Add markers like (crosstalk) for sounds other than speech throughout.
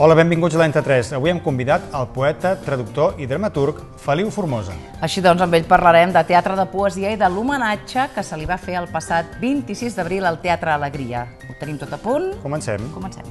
Hola, benvinguts a l'Enta3. Avui hem convidat el poeta, traductor i dramaturg Feliu Formosa. Així doncs, amb ell parlarem de teatre de poesia i de l'homenatge que se li va fer el passat 26 d'abril al Teatre Alegria. Ho tenim tot a punt. Comencem. Comencem.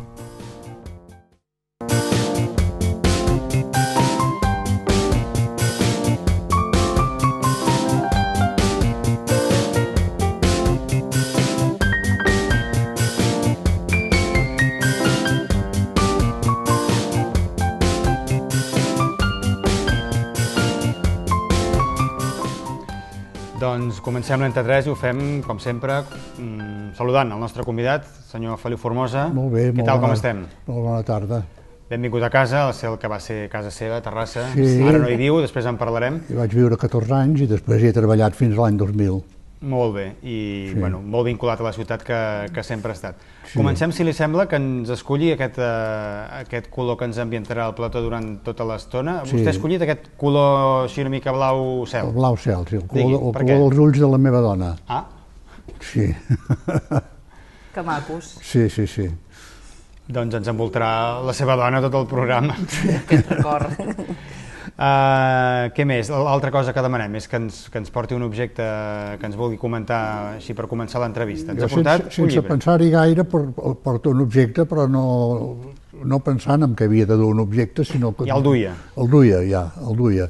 Doncs comencem 3 i ho fem, com sempre, mm, saludant el nostre convidat, senyor Feliu Formosa. Molt bé, Què molt tal, bona, com estem? Molt bona tarda. Benvingut a casa, ser el que va ser casa seva, a Terrassa. Sí. Ara no hi viu, després en parlarem. Hi vaig viure 14 anys i després hi he treballat fins l'any 2000. Molt bé, i sí. bueno, molt vinculat a la ciutat que, que sempre ha estat. Sí. Comencem, si li sembla, que ens escolli aquest, eh, aquest color que ens ambientarà el plató durant tota l'estona. Sí. Vostè ha escollit aquest color així una mica blau cel. El blau cel, sí, el color, Digui, el color dels ulls de la meva dona. Ah? Sí. (laughs) que macos. Sí, sí, sí. Doncs ens envoltarà la seva dona tot el programa. Sí. Aquest record. (laughs) Uh, què més? L'altra cosa que demanem és que ens, que ens porti un objecte que ens vulgui comentar així per començar l'entrevista. Ens jo ha portat sense, sense pensar-hi gaire per, porto un objecte, però no, no pensant en què havia de dur un objecte, sinó que... Ja el duia. El duia, ja, el duia.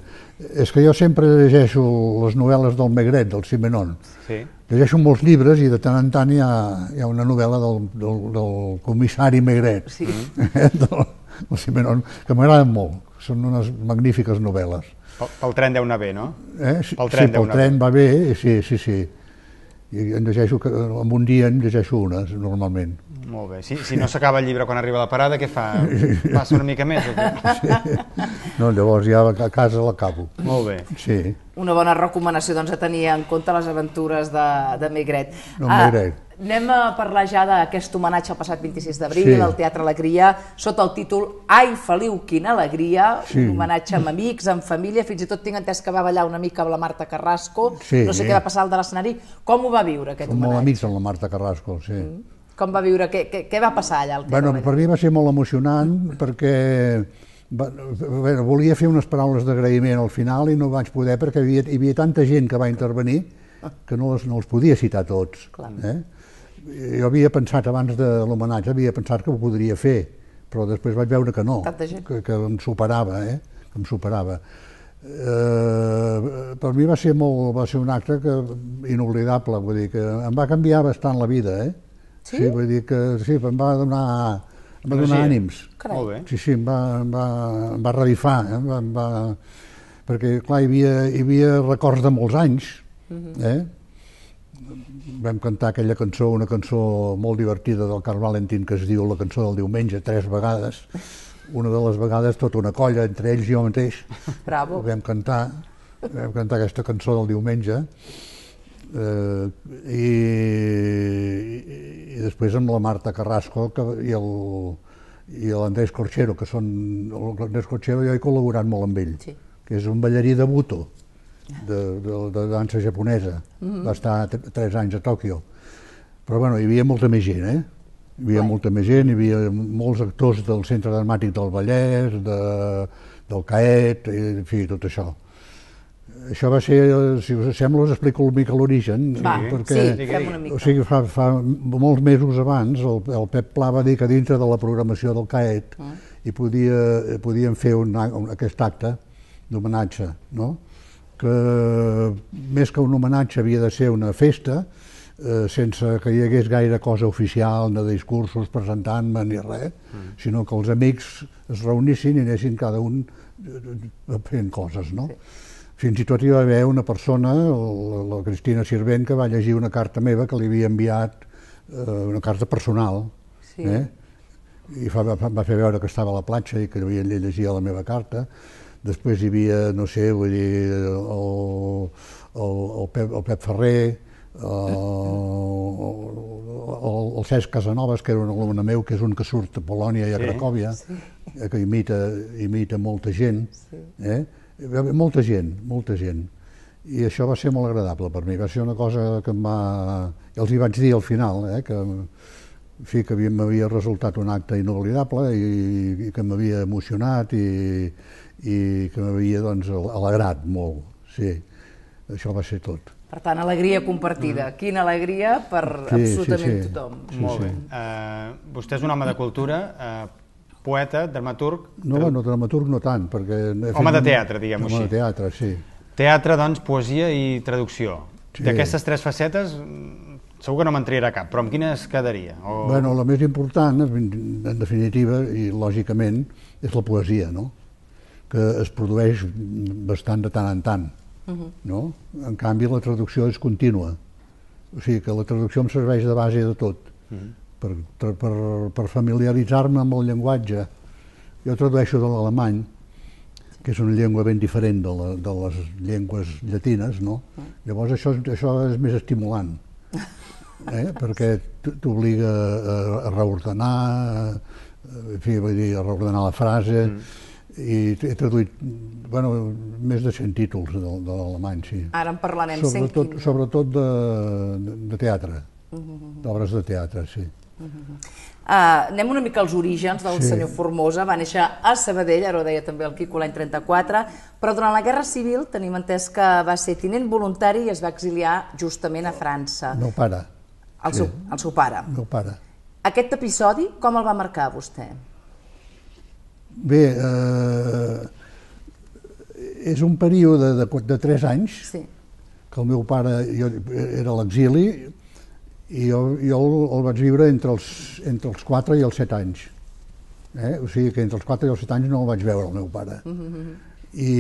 És que jo sempre llegeixo les novel·les del Megret, del Simenon. Sí. Llegeixo molts llibres i de tant en tant hi ha, hi ha una novel·la del, del, del comissari Megret, sí. (laughs) eh, del, del Simenon, que m'agrada molt són unes magnífiques novel·les. Pel, pel tren deu anar bé, no? Eh? Sí, pel tren, sí, pel tren va bé, sí, sí, sí. I en llegeixo, en un dia en llegeixo unes, normalment. Molt bé. Si, si no s'acaba el llibre quan arriba la parada, què fa? Passa una mica més? O què? (laughs) Sí. No, llavors ja a casa l'acabo. Molt bé. Sí. Una bona recomanació doncs, a tenir en compte les aventures de, de Migret. No, ah, Migret. Anem a parlar ja d'aquest homenatge al passat 26 d'abril sí. del Teatre Alegria, sota el títol Ai, Feliu, quina alegria, sí. un homenatge amb amics, amb família, fins i tot tinc entès que va ballar una mica amb la Marta Carrasco, sí. no sé què va passar al de l'escenari. Com ho va viure aquest Som homenatge? Som molt amics amb la Marta Carrasco, sí. Mm com va viure? Què, què, què va passar allà? Al bueno, per mi va ser molt emocionant perquè bueno, volia fer unes paraules d'agraïment al final i no vaig poder perquè hi havia, hi havia tanta gent que va intervenir que no els, no els podia citar tots. Eh? Jo havia pensat abans de l'homenatge, havia pensat que ho podria fer, però després vaig veure que no, que, que em superava, eh? que em superava. Eh, per mi va ser, molt, va ser un acte que, inoblidable, vull dir que em va canviar bastant la vida, eh? Sí? sí vull dir que sí, em va donar, em va donar sí. ànims. Carai. Molt bé. Sí, sí, em va, em va, em va revifar, eh? em va, em va... perquè clar, hi havia, hi havia records de molts anys, uh mhm. -huh. eh? vam cantar aquella cançó, una cançó molt divertida del Carl Valentín que es diu La cançó del diumenge, tres vegades. Una de les vegades tota una colla, entre ells i jo mateix. Bravo. Vam cantar, vam cantar aquesta cançó del diumenge eh, i, després amb la Marta Carrasco que, i el i l'Andrés Corchero, que són... L'Andrés Corchero jo he col·laborat molt amb ell, sí. que és un ballarí de buto, de, de, de dansa japonesa. Mm -hmm. Va estar tres anys a Tòquio. Però bueno, hi havia molta més gent, eh? Hi havia Vai. molta més gent, hi havia molts actors del Centre Dramàtic del Vallès, de, del CAET, i, eh, en fi, tot això això va ser, si us sembla, us explico una mica l'origen. Va, eh, perquè, sí, fem una mica. O sigui, fa, fa molts mesos abans el, el Pep Pla va dir que dintre de la programació del CAET ah. hi podia, eh, podien fer un, un, aquest acte d'homenatge, no? que més que un homenatge havia de ser una festa, eh, sense que hi hagués gaire cosa oficial, de discursos presentant-me ni res, mm. sinó que els amics es reunissin i anessin cada un eh, fent coses, no? Sí fins i tot hi va haver una persona, la, la Cristina Sirvent, que va llegir una carta meva que li havia enviat, eh, una carta personal, sí. eh? i fa, va fer veure que estava a la platja i que havia llegit la meva carta. Després hi havia, no sé, vull dir, el, el, el, Pep, el Pep Ferrer, el, el, Cesc Casanovas, que era un alumne meu, que és un que surt a Polònia i a Cracòvia, sí. Eh, que imita, imita molta gent, sí. eh? hi molta gent, molta gent. I això va ser molt agradable per mi, va ser una cosa que em va... Ja els hi vaig dir al final, eh, que, en fi, que m'havia resultat un acte inoblidable i, i que m'havia emocionat i, i que m'havia doncs, alegrat molt, sí. Això va ser tot. Per tant, alegria compartida. Mm. Quina alegria per sí, absolutament sí, sí. tothom. Sí, Molt sí. bé. Uh, vostè és un home de cultura, uh, poeta, dramaturg... No, tra... no, dramaturg no tant, perquè... Home de teatre, diguem-ho així. Home de teatre, sí. Teatre, doncs, poesia i traducció. Sí. D'aquestes tres facetes, mm, segur que no me'n triarà cap, però amb quina es quedaria? O... Bueno, la més important, en definitiva, i lògicament, és la poesia, no? que es produeix bastant de tant en tant. Uh mhm. -huh. no? En canvi, la traducció és contínua. O sigui que la traducció em serveix de base de tot. Uh mhm. -huh per, per, per familiaritzar-me amb el llenguatge. Jo tradueixo de l'alemany, que és una llengua ben diferent de, la, de les llengües llatines, no? Llavors això, això és més estimulant, (laughs) eh? perquè t'obliga a, a reordenar, eh, en fi, vull dir, a reordenar la frase, mm i he traduït bueno, més de 100 títols de, de l'alemany, sí. Ara en parlarem. Sobretot, 100... sobretot de, de teatre, uh mm-hmm. -huh. d'obres de teatre, sí. Uh, anem una mica als orígens del sí. senyor Formosa, va néixer a Sabadell, ara ho deia també el Quico l'any 34, però durant la Guerra Civil tenim entès que va ser tinent voluntari i es va exiliar justament a França. No para. El, sí. seu, el seu pare. El meu pare. Aquest episodi com el va marcar vostè? Bé, eh, és un període de, de, de 3 anys sí. que el meu pare jo, eh, era a l'exili, i jo, jo el, el vaig viure entre els, entre els 4 i els 7 anys. Eh? O sigui que entre els 4 i els 7 anys no el vaig veure, el meu pare. Uh -huh. I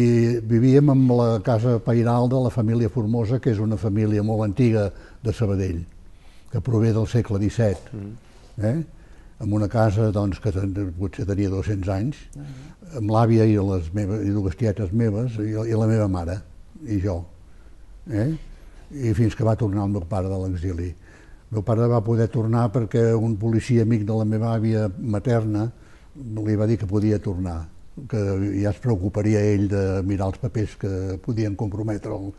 vivíem amb la casa pairal de la família Formosa, que és una família molt antiga de Sabadell, que prové del segle XVII. -huh. Mm. Eh? amb una casa doncs, que ten, potser tenia 200 anys, uh mm. -huh. amb l'àvia i, les meves, i dues tietes meves, i, i la meva mare, i jo. Eh? I fins que va tornar el meu pare de l'exili meu pare va poder tornar perquè un policia amic de la meva àvia materna li va dir que podia tornar, que ja es preocuparia ell de mirar els papers que podien comprometre'l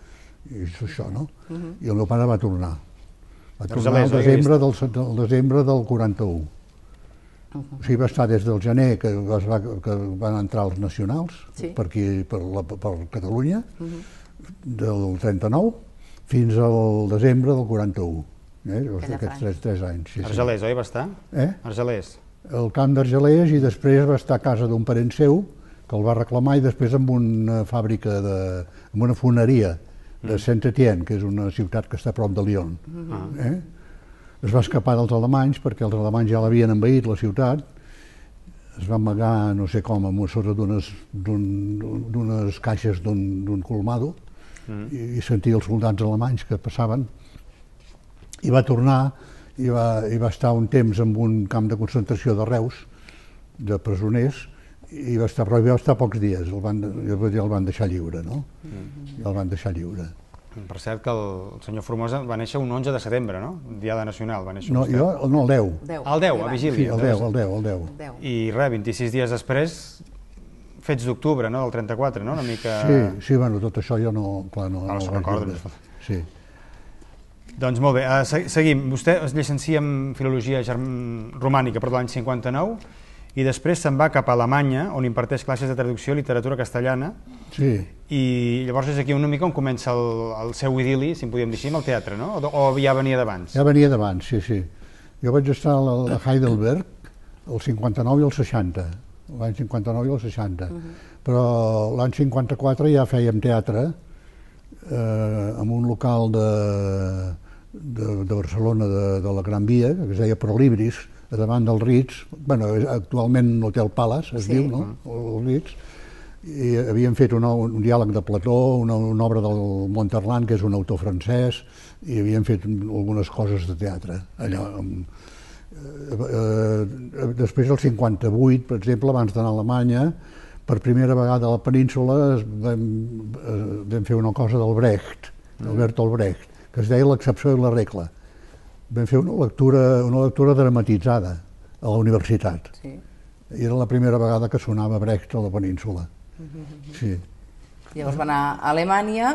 i això, no? Uh mhm. -huh. I el meu pare va tornar. Va tornar al desembre del, el desembre del 41. Uh -huh. O sigui, va estar des del gener que, es va, que van entrar els nacionals sí. per, aquí, per, la, per Catalunya, uh mhm. -huh. del 39, fins al desembre del 41 eh? llavors d'aquests 3, 3 anys. Sí, Argelès, sí. oi, va estar? Eh? Argelès. El camp d'Argelès i després va estar a casa d'un parent seu que el va reclamar i després amb una fàbrica, de, amb una foneria de mm. Saint-Étienne, que és una ciutat que està a prop de Lyon. Ah. Eh? Es va escapar dels alemanys perquè els alemanys ja l'havien envaït, la ciutat, es va amagar, no sé com, amb sota d'unes un, caixes d'un colmado mm. i, i sentia els soldats alemanys que passaven i va tornar i va, i va estar un temps en un camp de concentració de Reus, de presoners, i va estar, però hi va estar pocs dies, el van, el van deixar lliure, no? Mm -hmm. El van deixar lliure. Per cert que el, senyor Formosa va néixer un 11 de setembre, no? Diada Nacional va néixer. No, vostè. jo, no, el 10. 10. El 10, a vigília. Sí, el 10, el 10, el 10. I res, 26 dies després, fets d'octubre, no?, del 34, no?, una mica... Sí, sí, bueno, tot això jo no, clar, no... No, no, se'n recordo. Sí. Doncs molt bé, uh, seguim. Vostè es llicencia en Filologia Romànica per l'any 59 i després se'n va cap a Alemanya, on imparteix classes de traducció i literatura castellana. Sí. I llavors és aquí una mica on comença el, el seu idili, si en podíem dir així, amb el teatre, no? O, o ja venia d'abans? Ja venia d'abans, sí, sí. Jo vaig estar a, la, a Heidelberg el 59 i el 60, l'any 59 i el 60. Uh -huh. Però l'any 54 ja fèiem teatre eh, en un local de, de, de Barcelona, de, de la Gran Via, que es deia Prolibris, a davant del Ritz, bueno, actualment l'Hotel Palace es sí. diu, no?, mm. el Ritz, i havien fet un, un diàleg de Plató, una, una obra del Monterland, que és un autor francès, i havien fet algunes coses de teatre allà. Amb, eh, eh, després, el 58, per exemple, abans d'anar a Alemanya, per primera vegada a la península vam, eh, vam fer una cosa del Brecht, mm. Albert Albrecht, que es deia l'excepció i la regla. Vam fer una lectura, una lectura dramatitzada a la universitat. Sí. Era la primera vegada que sonava Brecht a la península. Mm-hmm. Sí. Llavors va anar a Alemanya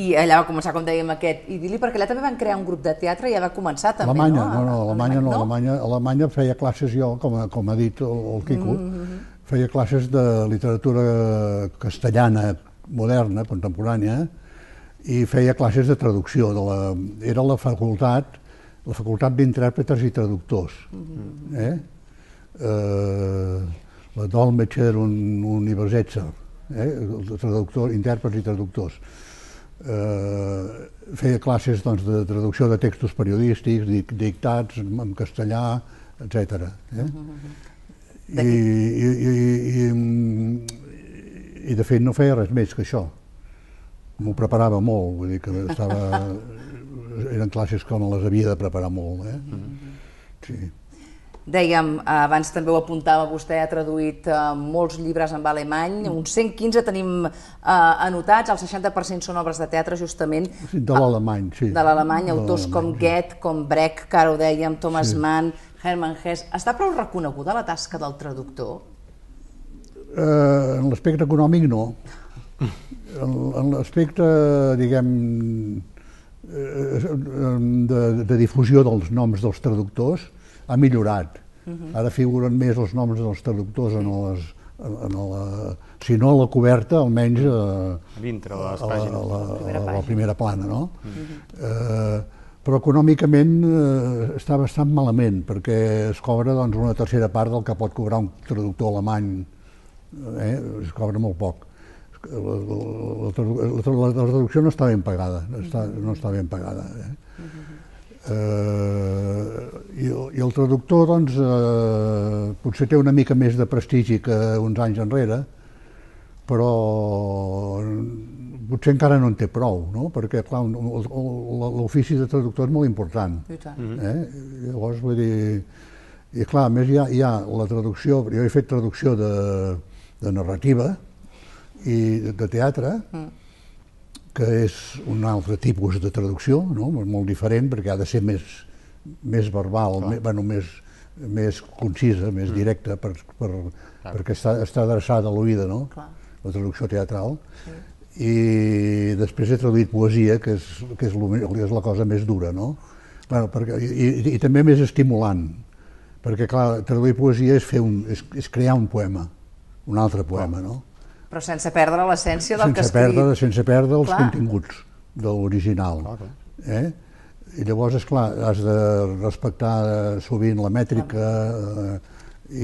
i allà va començar, com dèiem, aquest idili, perquè allà també van crear un grup de teatre i ja va començar també, Alemanya, no? No, no, Alemanya no, Alemanya, Alemanya feia classes jo, com, com ha dit el, el Quico, mm -hmm. feia classes de literatura castellana moderna, contemporània, i feia classes de traducció. De la, era la facultat la facultat d'intèrpretes i traductors. Mm -hmm. eh? Eh, la Dolmetsch era un, un eh? traductor, intèrprets i traductors. Eh, feia classes doncs, de traducció de textos periodístics, dic, dictats en castellà, etc. Eh? Mm -hmm. I, i, i, i, I de fet no feia res més que això m'ho preparava molt, vull dir que (laughs) estava... eren classes que no les havia de preparar molt, eh? Mm -hmm. Sí. Dèiem, abans també ho apuntava vostè, ha traduït eh, molts llibres en alemany, mm. uns 115 tenim eh, anotats, el 60% són obres de teatre, justament. Sí, de l'alemany, sí. De l'alemany, autors de com sí. Goethe, com Brecht, que ara ho dèiem, Thomas sí. Mann, Hermann Hesse... Està prou reconeguda la tasca del traductor? Eh, en l'aspecte econòmic, no. En, en l'aspecte, diguem, eh, eh, de, de difusió dels noms dels traductors ha millorat. Mhm. Ara figuren més els noms dels traductors en les, en la, si no a la coberta, almenys a, eh, a dintre de les la, a la, a la, a la primera plana, no? Uh mhm. -huh. eh, però econòmicament eh, està bastant malament, perquè es cobra doncs, una tercera part del que pot cobrar un traductor alemany, eh? es cobra molt poc la, la, la, la, traducció no està ben pagada, no està, no està ben pagada. Eh? Uh -huh. eh, i, I el traductor, doncs, eh, potser té una mica més de prestigi que uns anys enrere, però potser encara no en té prou, no? perquè clar, l'ofici de traductor és molt important. Uh -huh. Eh? Mhm. Llavors, vull dir... I clar, a més hi ha, hi ha la traducció, jo he fet traducció de, de narrativa, i de teatre, mm. que és un altre tipus de traducció, no? molt diferent, perquè ha de ser més, més verbal, més, bueno, més, més concisa, més mm. directa, per, per, Clar. perquè està, està adreçada a l'oïda, no? Clar. la traducció teatral. Sí. I després he traduït poesia, que és, que és, és la cosa més dura, no? Bueno, perquè, i, i, i també més estimulant, perquè clar, traduir poesia és, fer un, és, és crear un poema, un altre poema, no? Però sense perdre l'essència del sense que escrit. sense perdre els clar. continguts de l'original. Eh? I llavors, és clar, has de respectar eh, sovint la mètrica eh,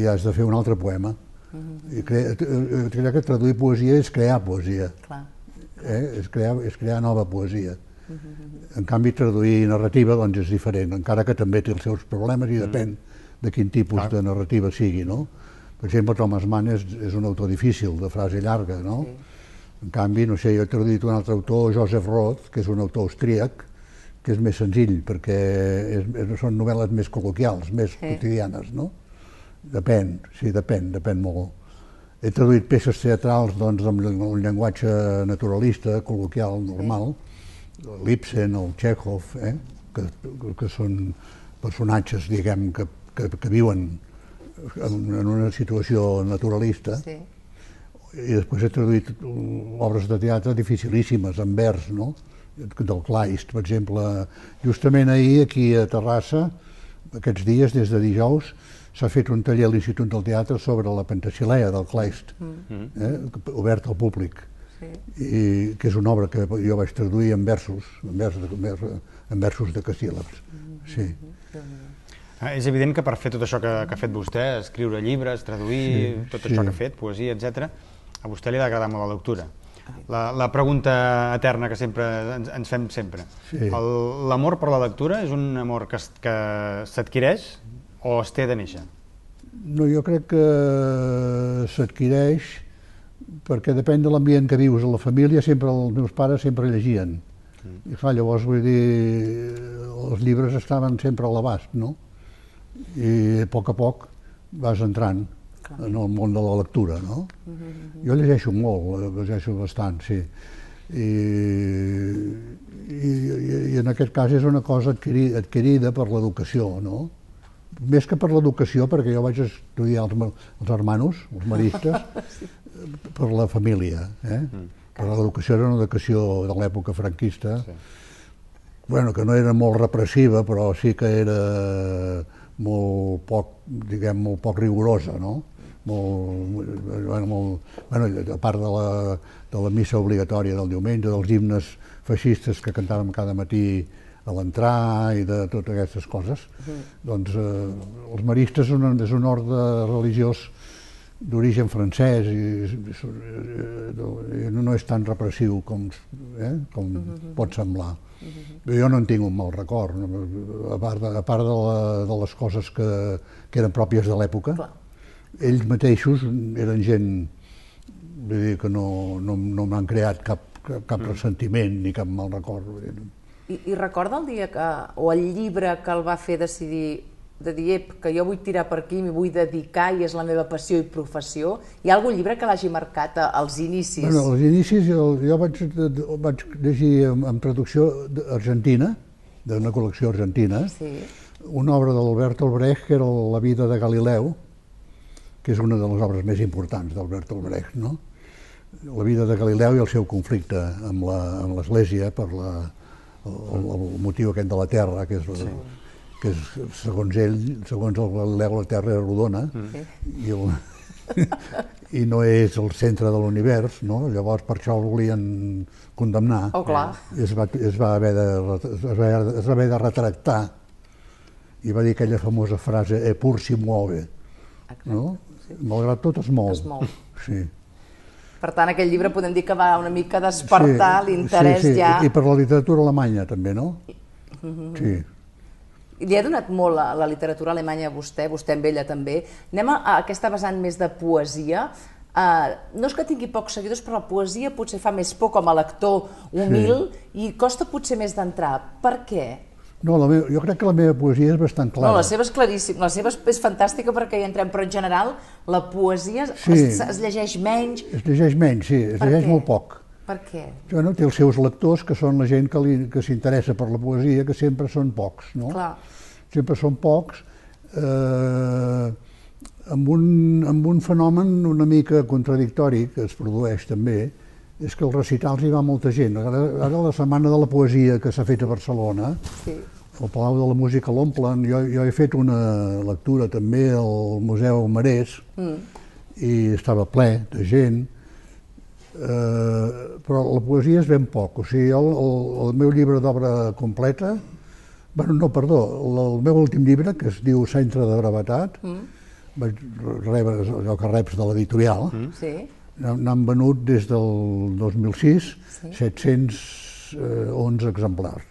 i has de fer un altre poema. Mm-hmm. I eh, eh, crec que traduir poesia és crear poesia. Clar. Eh? És, crear, és crear nova poesia. Mm-hmm. En canvi, traduir narrativa doncs, és diferent, encara que també té els seus problemes i mm. depèn de quin tipus Clar. de narrativa sigui, no? Per exemple, Thomas Mann és, és un autor difícil, de frase llarga, no? Mm. En canvi, no sé, jo t'he dit un altre autor, Joseph Roth, que és un autor austríac, que és més senzill, perquè és, és, són novel·les més col·loquials, més sí. quotidianes, no? Depèn, sí, depèn, depèn molt. He traduït peces teatrals doncs, amb un llenguatge naturalista, col·loquial, normal, l'Ibsen, el Chekhov, eh? que, que són personatges, diguem, que, que, que viuen en, en una situació naturalista, sí. i després he traduït obres de teatre dificilíssimes, en vers, no? del Claist, per exemple. Justament ahir, aquí a Terrassa, aquests dies, des de dijous, s'ha fet un taller a l'Institut del Teatre sobre la pentaxilea del Claist, mm. eh, obert al públic, sí. i, que és una obra que jo vaig traduir en versos, en versos, en versos de Casíl·labs. Mm -hmm. sí. Mm -hmm. Ah, és evident que per fer tot això que, que ha fet vostè, escriure llibres, traduir, sí, tot això que ha fet, poesia, etc, a vostè li ha d'agradar molt la lectura. La, la pregunta eterna que sempre ens, ens fem sempre. Sí. L'amor per la lectura és un amor que, que s'adquireix o es té de néixer? No, jo crec que s'adquireix perquè depèn de l'ambient que vius. A la família sempre els meus pares sempre llegien. Mm. I clar, llavors vull dir, els llibres estaven sempre a l'abast, no? Mm i a poc a poc vas entrant Clar. en el món de la lectura, no? Uh mm-hmm. -huh, Jo llegeixo molt, eh, llegeixo bastant, sí. I, i, i en aquest cas és una cosa adquirida, adquirida per l'educació, no? Més que per l'educació, perquè jo vaig estudiar els, els hermanos, els maristes, (laughs) sí. per la família, eh? Mm. Però l'educació era una educació de l'època franquista, sí. bueno, que no era molt repressiva, però sí que era molt poc, diguem, molt poc rigorosa, no? Molt, bueno, molt, bueno, a part de la, de la missa obligatòria del diumenge, dels himnes feixistes que cantàvem cada matí a l'entrar i de totes aquestes coses, uh -huh. doncs eh, els maristes són un, és un ordre religiós d'origen francès i, i, i, no és tan repressiu com, eh, com uh -huh. pot semblar. Però jo no en tinc un mal record, a part de, a part de, la, de les coses que, que eren pròpies de l'època. Ells mateixos eren gent vull dir, que no, no, no m'han creat cap, cap, mm. ressentiment ni cap mal record. I, I recorda el dia que, o el llibre que el va fer decidir de dir, ep, que jo vull tirar per aquí, m'hi vull dedicar i és la meva passió i professió? Hi ha algun llibre que l'hagi marcat als eh, inicis? Bueno, als inicis jo, jo vaig, vaig llegir en, en traducció argentina, d'una col·lecció argentina, sí. una obra d'Albert Albrecht, que era La vida de Galileu, que és una de les obres més importants d'Albert Albrecht, no? La vida de Galileu i el seu conflicte amb l'Església per la, el, el motiu aquest de la Terra, que és la, sí que segons ell, segons el Galileu, la Terra és rodona mm. i, el, (laughs) i no és el centre de l'univers, no? llavors per això el volien condemnar. Oh, clar. I es va, es va, haver, de, es va, es va haver de retractar i va dir aquella famosa frase «e pur si muove», ah, no? Sí. Malgrat tot es mou. Es mou. Sí. Per tant, aquell llibre podem dir que va una mica despertar sí, l'interès sí, sí. ja... I per la literatura alemanya també, no? Mm -hmm. Sí li ha donat molt a la literatura alemanya a vostè, vostè amb ella també. Anem a, a aquesta vessant més de poesia. Uh, no és que tingui pocs seguidors, però la poesia potser fa més por com a lector humil sí. i costa potser més d'entrar. Per què? No, la meva, jo crec que la meva poesia és bastant clara. No, la seva és claríssima, la seva és, és fantàstica perquè hi entrem, però en general la poesia sí, es, es llegeix menys. Es llegeix menys, sí, es per llegeix què? molt poc. Per què? Bueno, té els seus lectors, que són la gent que, li, que s'interessa per la poesia, que sempre són pocs, no? Clar. Sempre són pocs, eh, amb, un, amb un fenomen una mica contradictori que es produeix també, és que els recitals hi va molta gent. Ara, ara la Setmana de la Poesia que s'ha fet a Barcelona, sí. el Palau de la Música l'omplen, jo, jo he fet una lectura també al Museu Marès, mm. i estava ple de gent, Eh, però la poesia és ben poc. O sigui, el, el, el meu llibre d'obra completa, bueno, no, perdó, el, el meu últim llibre, que es diu Centre de Gravetat, mm. vaig rebre allò que reps de l'editorial, mm. sí. n'han venut des del 2006 sí. 711 eh, exemplars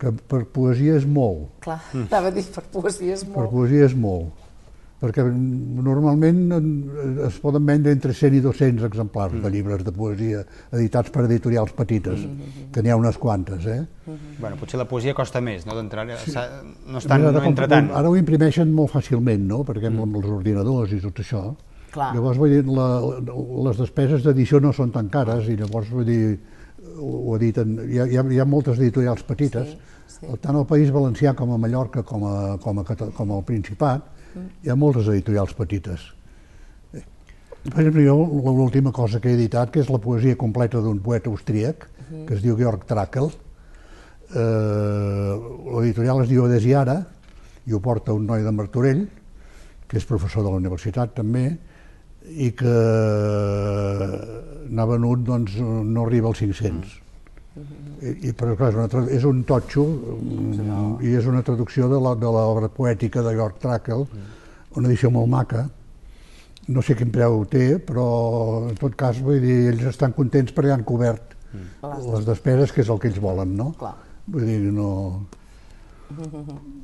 que per poesia és molt. Clar, mm. anava a dir, per poesia és molt. Per poesia és molt perquè normalment es poden vendre entre 100 i 200 exemplars mm. de llibres de poesia editats per editorials petites, mm -hmm. que n'hi ha unes quantes, eh? Mm -hmm. Bueno, potser la poesia costa més, no?, d'entrar... Sí. No, és no entra tant. Ara ho imprimeixen molt fàcilment, no?, perquè mm. amb els ordinadors i tot això. Clar. Llavors, vull dir, la, les despeses d'edició no són tan cares i llavors, vull dir, ho editen... Hi ha, hi ha, hi ha moltes editorials petites, sí Sí. Tant al País Valencià com a Mallorca com, a, com, a, com al Principat mm. hi ha moltes editorials petites. Per exemple, jo l'última cosa que he editat, que és la poesia completa d'un poeta austríac, mm -hmm. que es diu Georg Trakl, eh, l'editorial es diu Desiara, i ho porta un noi de Martorell, que és professor de la universitat també, i que eh, n'ha venut, doncs, no arriba als 500. Mm. I, i però, clar, és, una, és un totxo sí, mm, no. i és una traducció de l'obra poètica de York Trackel, una edició molt maca, no sé quin preu té, però en tot cas, vull dir, ells estan contents perquè han cobert mm. les despeses, que és el que ells volen, no? Clar. Vull dir, no...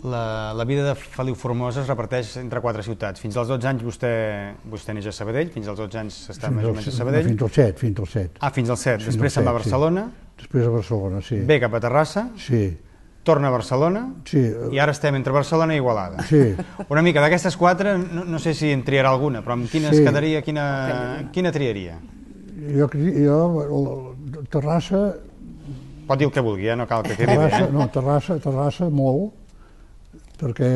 La, la vida de Feliu Formosa es reparteix entre quatre ciutats. Fins als 12 anys vostè, vostè neix a Sabadell, fins als 12 anys s'està més o menys a Sabadell. fins als 7, fins als 7. Ah, fins als 7. Fins Després se'n va a Barcelona. Sí Després a Barcelona, sí. Ve cap a Terrassa. Sí torna a Barcelona sí. i ara estem entre Barcelona i Igualada. Sí. (laughs) Una mica, d'aquestes quatre, no, no sé si en triarà alguna, però amb quina sí. es quedaria, quina, quina triaria? Jo, jo Terrassa... Pot dir el que vulgui, eh? no cal que quedi Terrassa, bé. Eh? No, Terrassa, Terrassa molt, perquè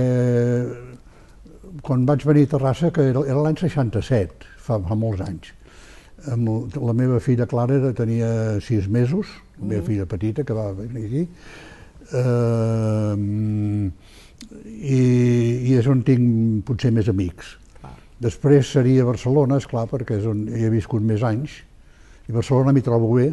quan vaig venir a Terrassa, que era, era l'any 67, fa, fa molts anys, amb la meva filla Clara era, tenia sis mesos, la meva mm. filla petita, que va venir aquí, eh, i, i és on tinc potser més amics. Després seria Barcelona, és clar, perquè és on he viscut més anys, i Barcelona m'hi trobo bé,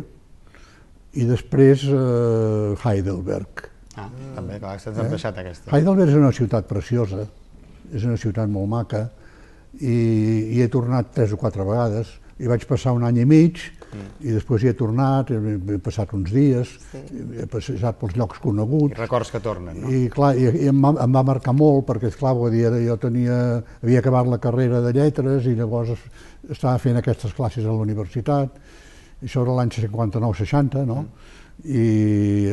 i després eh, Heidelberg. Ah, mm. també, clar, se'ns eh? deixat aquesta. Heidelberg és una ciutat preciosa, és una ciutat molt maca, i, i he tornat tres o quatre vegades, hi vaig passar un any i mig, mm. i després hi he tornat, he, he passat uns dies, sí. he passejat pels llocs coneguts... I records que tornen, no? I clar, i, i em, va, em va marcar molt, perquè esclar, vull dir, jo tenia, havia acabat la carrera de lletres i llavors estava fent aquestes classes a la universitat, i això era l'any 59-60, no? Mm i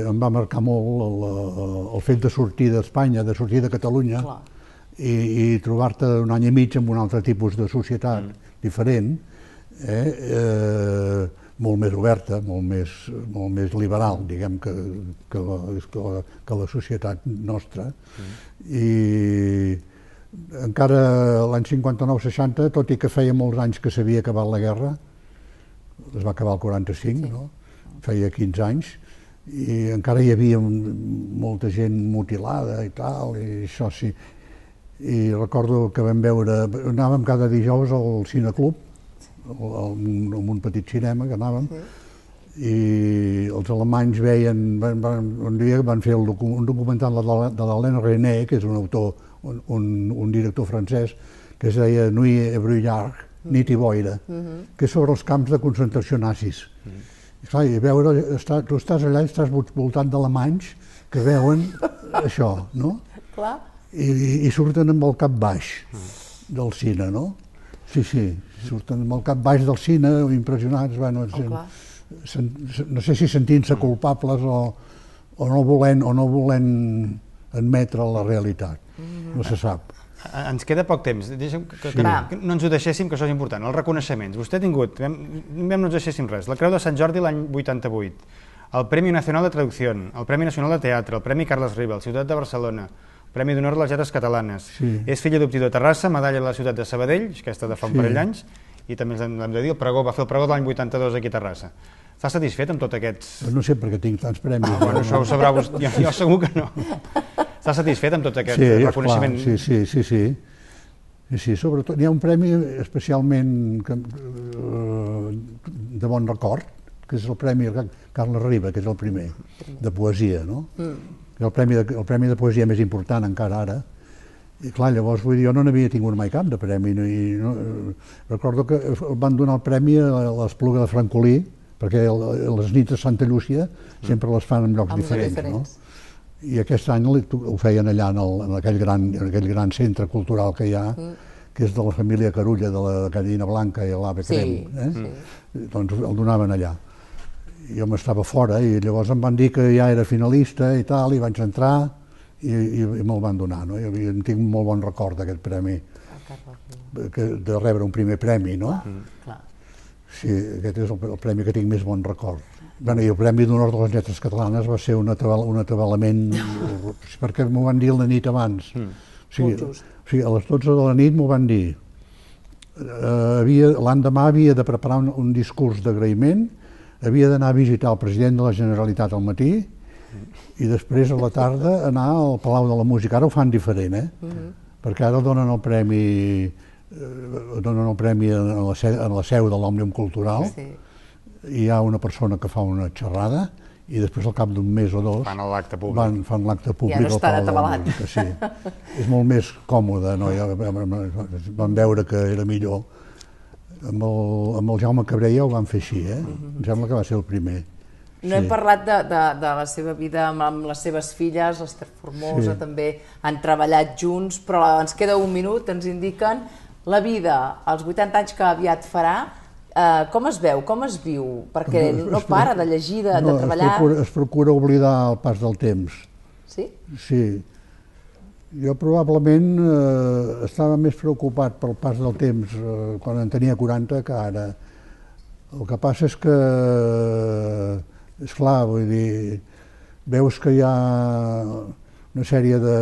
em va marcar molt el, el, el fet de sortir d'Espanya, de sortir de Catalunya, Clar. i, i trobar-te un any i mig amb un altre tipus de societat mm. diferent, eh, eh, molt més oberta, molt més, molt més liberal, diguem, que, que, la, que, la, que la societat nostra. Mm. I encara l'any 59-60, tot i que feia molts anys que s'havia acabat la guerra, es va acabar el 45, sí. no? feia 15 anys, i encara hi havia molta gent mutilada i tal, i això sí. I recordo que vam veure, anàvem cada dijous al cineclub, un, en un petit cinema que anàvem, i els alemanys veien, van, van, un dia van fer el docu, un documental de l'Alain René, que és un autor, un, un, un director francès, que es deia Nuit et Brouillard, mm-hmm. Nit i Boira, mm-hmm. que és sobre els camps de concentració nazis. Uh I, clar, i veure, està, tu estàs allà i estàs voltant d'alemanys que veuen (laughs) això, no? Clar. I, i surten amb el cap baix mm. del cine, no? Sí, sí, surten amb el cap baix del cine o impressionats, bueno, oh, sent, sent, no sé si sentint-se culpables o, o no volent o no volent admetre la realitat, mhm. no se sap. Ens queda poc temps, deixem que, que, sí. que no ens ho deixéssim, que això és important, els reconeixements. Vostè ha tingut, vam no ens deixéssim res, la Creu de Sant Jordi l'any 88, el Premi Nacional de Traducció, el Premi Nacional de Teatre, el Premi Carles Riba, el Ciutat de Barcelona, Premi d'Honor de les Lletres Catalanes. Sí. És filla d'Optidor Terrassa, medalla de la ciutat de Sabadell, aquesta de fa un sí. parell d'anys, i també l'hem de dir, el pregó, va fer el pregó l'any 82 aquí a Terrassa. Estàs satisfet amb tots aquests... Pues no sé per què tinc tants premis. Ah, bueno, eh? això ho sabrà vostè, jo, jo segur que no. Estàs satisfet amb tot aquest sí, reconeixement? Clar, sí, sí, sí, sí. I sí, sobretot, hi ha un premi especialment que, eh, de bon record, que és el Premi Carles Riba, que és el primer, de poesia, no? Mm el premi, de, el premi de poesia més important encara ara, i clar, llavors vull dir, jo no n'havia tingut mai cap de premi, i no, eh, recordo que van donar el premi a l'Espluga de Francolí, perquè les nits de Santa Llúcia sempre les fan en llocs en diferents, diferents, no? I aquest any ho feien allà en, el, en, aquell, gran, en aquell gran centre cultural que hi ha, mm que és de la família Carulla, de la Gallina Blanca i l'Ave sí, Crem, eh? sí. doncs el donaven allà jo m'estava fora i llavors em van dir que ja era finalista i tal, i vaig entrar i, i, i me'l van donar. No? Jo en tinc un molt bon record d'aquest premi, que, de rebre un primer premi, no? mm. clar. Sí, aquest és el, el premi que tinc més bon record. Bé, I el Premi d'Honor de les Lletres Catalanes va ser un, atabal, un atabalament, (laughs) perquè m'ho van dir la nit abans. Mm. O sigui, o sigui, a les 12 de la nit m'ho van dir. Uh, L'endemà havia de preparar un, un discurs d'agraïment havia d'anar a visitar el president de la Generalitat al matí i després a la tarda anar al Palau de la Música. Ara ho fan diferent, eh? Uh -huh. Perquè ara donen el premi eh, donen el premi en la, seu, la seu de l'Òmnium Cultural, sí. hi ha una persona que fa una xerrada i després al cap d'un mes o dos fan l'acte públic, van, fan l'acte públic ja no està Sí. És molt més còmode, no? Ja vam veure que era millor amb el, amb el Jaume Cabreia ho van fer així, eh? Mhm. Em sembla que va ser el primer. No sí. hem parlat de, de, de la seva vida amb, amb les seves filles, l'Ester Formosa sí. també, han treballat junts, però ens queda un minut, ens indiquen la vida, els 80 anys que aviat farà, eh, com es veu, com es viu? Perquè no, es, no para de llegir, de, no, de treballar... Es procura, es procura oblidar el pas del temps. Sí? Sí jo probablement eh, estava més preocupat pel pas del temps eh, quan en tenia 40 que ara. El que passa és que, és clar, vull dir, veus que hi ha una sèrie de,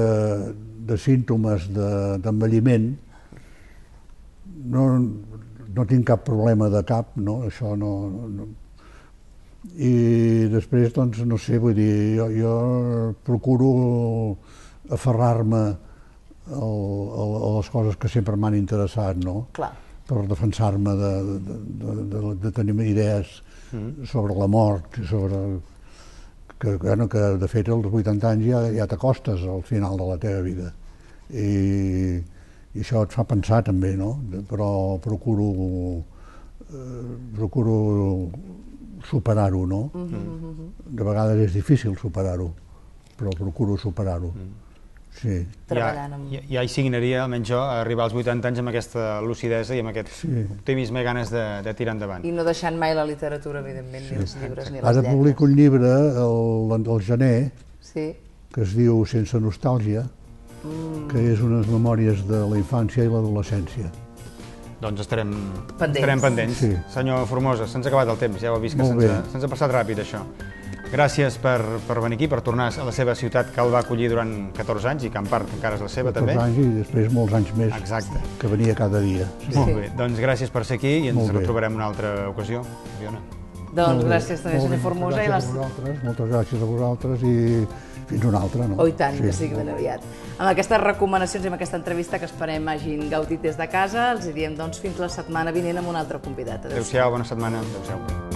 de símptomes d'envelliment. De, no, no tinc cap problema de cap, no? Això no, no, i després, doncs, no sé, vull dir, jo, jo procuro aferrar-me a les coses que sempre m'han interessat, no? Clar. Per defensar-me de, de, de, de, tenir idees mm. sobre la mort, sobre... Que, bueno, que de fet als 80 anys ja, ja t'acostes al final de la teva vida. I, i això et fa pensar també, no? Però procuro, eh, procuro superar-ho, no? Mm -hmm. De vegades és difícil superar-ho, però procuro superar-ho. Mm -hmm sí. treballant. Ja, ja, hi signaria, almenys jo, a arribar als 80 anys amb aquesta lucidesa i amb aquest sí. optimisme i ganes de, de tirar endavant. I no deixant mai la literatura, evidentment, sí. ni els llibres ni les Ara publico un llibre el, el gener, sí. que es diu Sense nostàlgia, mm. que és unes memòries de la infància i l'adolescència. Doncs estarem pendents. Estarem pendents. Sí. Senyor Formosa, se'ns ha acabat el temps, ja ho ha vist que se'ns ha, se ha passat ràpid, això. Gràcies per, per venir aquí, per tornar a la seva ciutat que el va acollir durant 14 anys i que en part encara és la seva 14 també. 14 anys i després molts anys més Exacte. que venia cada dia. Sí. Molt bé, doncs gràcies per ser aquí i ens retrobarem una altra ocasió, Fiona. Doncs gràcies també, senyor Formosa. Gràcies i les... a vosaltres, moltes gràcies a vosaltres i fins una altra, no? Oh, i tant, sí. que sigui ben aviat. Amb aquestes recomanacions i amb aquesta entrevista que esperem hagin gaudit des de casa, els diem doncs fins la setmana vinent amb un altre convidat. Adéu-siau, bona setmana. Adéu-siau.